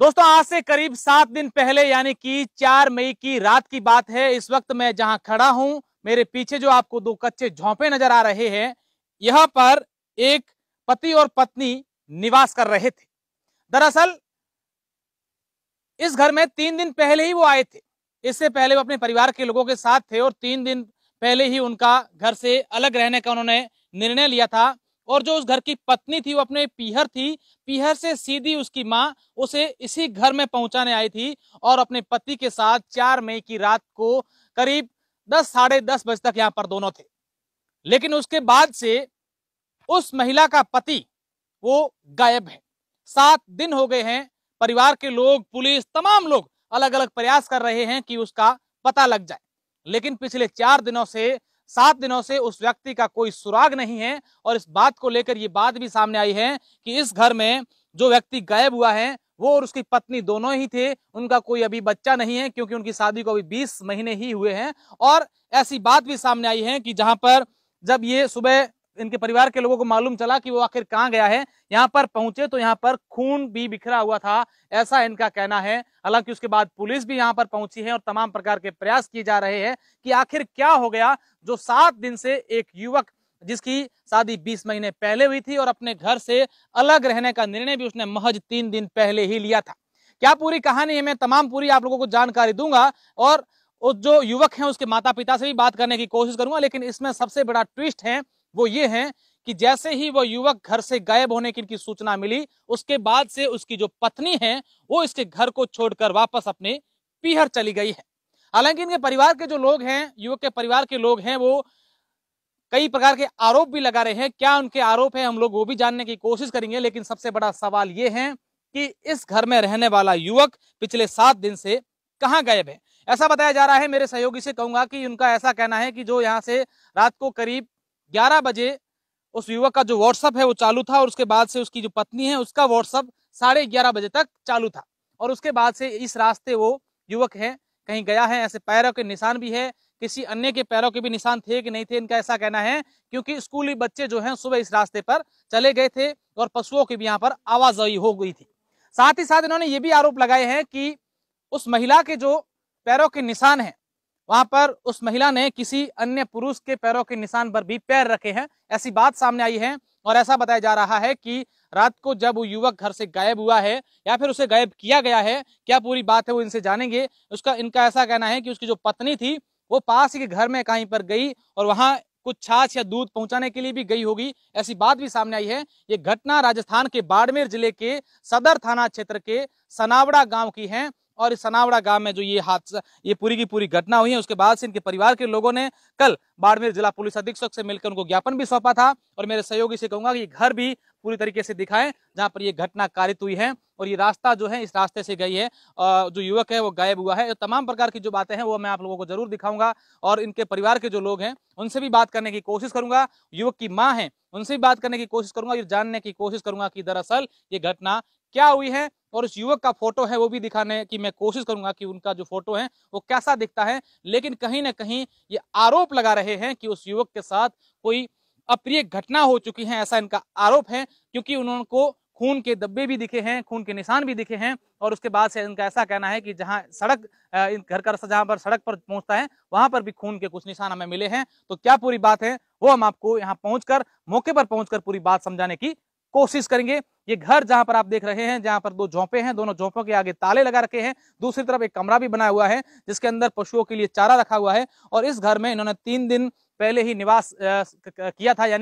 दोस्तों आज से करीब सात दिन पहले यानी कि चार मई की रात की बात है इस वक्त मैं जहां खड़ा हूं मेरे पीछे जो आपको दो कच्चे झोंपे नजर आ रहे हैं यहां पर एक पति और पत्नी निवास कर रहे थे दरअसल इस घर में तीन दिन पहले ही वो आए थे इससे पहले वो अपने परिवार के लोगों के साथ थे और तीन दिन पहले ही उनका घर से अलग रहने का उन्होंने निर्णय लिया था और जो उस घर की पत्नी थी वो अपने पीहर थी पीहर से सीधी उसकी माँ उसे इसी घर में पहुंचाने आई थी और अपने पति के साथ चार मई की रात को करीब दस साढ़े दस बजे तक यहाँ पर दोनों थे लेकिन उसके बाद से उस महिला का पति वो गायब है सात दिन हो गए हैं परिवार के लोग पुलिस तमाम लोग अलग अलग प्रयास कर रहे हैं कि उसका पता लग जाए लेकिन पिछले चार दिनों से सात दिनों से उस व्यक्ति का कोई सुराग नहीं है और इस बात को लेकर ये बात भी सामने आई है कि इस घर में जो व्यक्ति गायब हुआ है वो और उसकी पत्नी दोनों ही थे उनका कोई अभी बच्चा नहीं है क्योंकि उनकी शादी को अभी बीस महीने ही हुए हैं और ऐसी बात भी सामने आई है कि जहां पर जब ये सुबह इनके परिवार के लोगों को मालूम चला कि वो आखिर कहाँ गया है यहाँ पर पहुंचे तो यहाँ पर खून भी बिखरा हुआ था ऐसा इनका कहना है हालांकि उसके बाद पुलिस भी यहाँ पर पहुंची है और तमाम प्रकार के प्रयास किए जा रहे हैं कि आखिर क्या हो गया जो सात दिन से एक युवक जिसकी शादी बीस महीने पहले हुई थी और अपने घर से अलग रहने का निर्णय भी उसने महज तीन दिन पहले ही लिया था क्या पूरी कहानी है मैं तमाम पूरी आप लोगों को जानकारी दूंगा और जो युवक है उसके माता पिता से भी बात करने की कोशिश करूंगा लेकिन इसमें सबसे बड़ा ट्विस्ट है वो ये हैं कि जैसे ही वह युवक घर से गायब होने की इनकी सूचना मिली उसके बाद से उसकी जो पत्नी है वो इसके घर को छोड़कर वापस अपने पीहर चली गई है हालांकि इनके परिवार के जो लोग हैं युवक के परिवार के लोग हैं वो कई प्रकार के आरोप भी लगा रहे हैं क्या उनके आरोप है हम लोग वो भी जानने की कोशिश करेंगे लेकिन सबसे बड़ा सवाल ये है कि इस घर में रहने वाला युवक पिछले सात दिन से कहाँ गायब है ऐसा बताया जा रहा है मेरे सहयोगी से कहूंगा कि उनका ऐसा कहना है कि जो यहाँ से रात को करीब ग्यारह बजे उस युवक का जो व्हाट्सअप है वो चालू था और उसके बाद से उसकी जो पत्नी है उसका व्हाट्सअप साढ़े ग्यारह बजे तक चालू था और उसके बाद से इस रास्ते वो युवक है कहीं गया है ऐसे पैरों के निशान भी है किसी अन्य के पैरों के भी निशान थे कि नहीं थे इनका ऐसा कहना है क्योंकि स्कूली बच्चे जो हैं सुबह इस रास्ते पर चले गए थे और पशुओं की भी यहाँ पर आवाजाही हो गई थी साथ ही साथ इन्होंने ये भी आरोप लगाए हैं कि उस महिला के जो पैरों के निशान हैं वहां पर उस महिला ने किसी अन्य पुरुष के पैरों के निशान पर भी पैर रखे हैं ऐसी बात सामने आई है और ऐसा बताया जा रहा है कि रात को जब वो युवक घर से गायब हुआ है या फिर उसे गायब किया गया है क्या पूरी बात है वो इनसे जानेंगे उसका इनका ऐसा कहना है कि उसकी जो पत्नी थी वो पास के घर में कहीं पर गई और वहाँ कुछ छाछ या दूध पहुंचाने के लिए भी गई होगी ऐसी बात भी सामने आई है ये घटना राजस्थान के बाड़मेर जिले के सदर थाना क्षेत्र के सनावड़ा गांव की है और इस सनावड़ा गांव में जो ये हादसा ये पूरी की पूरी घटना हुई है उसके बाद से इनके परिवार के लोगों ने कल बाड़मेर जिला पुलिस अधीक्षक से मिलकर उनको ज्ञापन भी सौंपा था और मेरे सहयोगी से कहूंगा कि घर भी पूरी तरीके से दिखाएं जहां पर ये घटना कारित हुई है और ये रास्ता जो है इस रास्ते से गई है जो युवक है वो गायब हुआ है तो तमाम प्रकार की जो बातें हैं वो मैं आप लोगों को जरूर दिखाऊंगा और इनके परिवार के जो लोग हैं उनसे भी बात करने की कोशिश करूंगा युवक की माँ है उनसे भी बात करने की कोशिश करूंगा ये जानने की कोशिश करूंगा कि दरअसल ये घटना क्या हुई है और उस युवक का फोटो है वो भी दिखाने की मैं कोशिश करूंगा कि उनका जो फोटो है वो कैसा दिखता है लेकिन कहीं ना कहीं ये आरोप लगा रहे हैं कि उस युवक के साथ कोई अप्रिय घटना हो चुकी है ऐसा इनका आरोप है क्योंकि उन्होंने खून के दब्बे भी दिखे हैं खून के निशान भी दिखे हैं और उसके बाद से इनका ऐसा कहना है कि जहां सड़क घर का रस्ता जहां पर सड़क पर पहुंचता है वहां पर भी खून के कुछ निशान हमें मिले हैं तो क्या पूरी बात है वो हम आपको यहाँ पहुंचकर मौके पर पहुंचकर पूरी बात समझाने की कोशिश करेंगे ये घर जहां पर आप देख रहे हैं जहां पर दो झोंपे हैं दोनों झोंपों के आगे ताले लगा रखे हैं दूसरी तरफ एक कमरा भी बनाया हुआ है जिसके अंदर पशुओं के लिए चारा रखा हुआ है और इस घर में इन्होंने तीन दिन पहले ही निवास किया था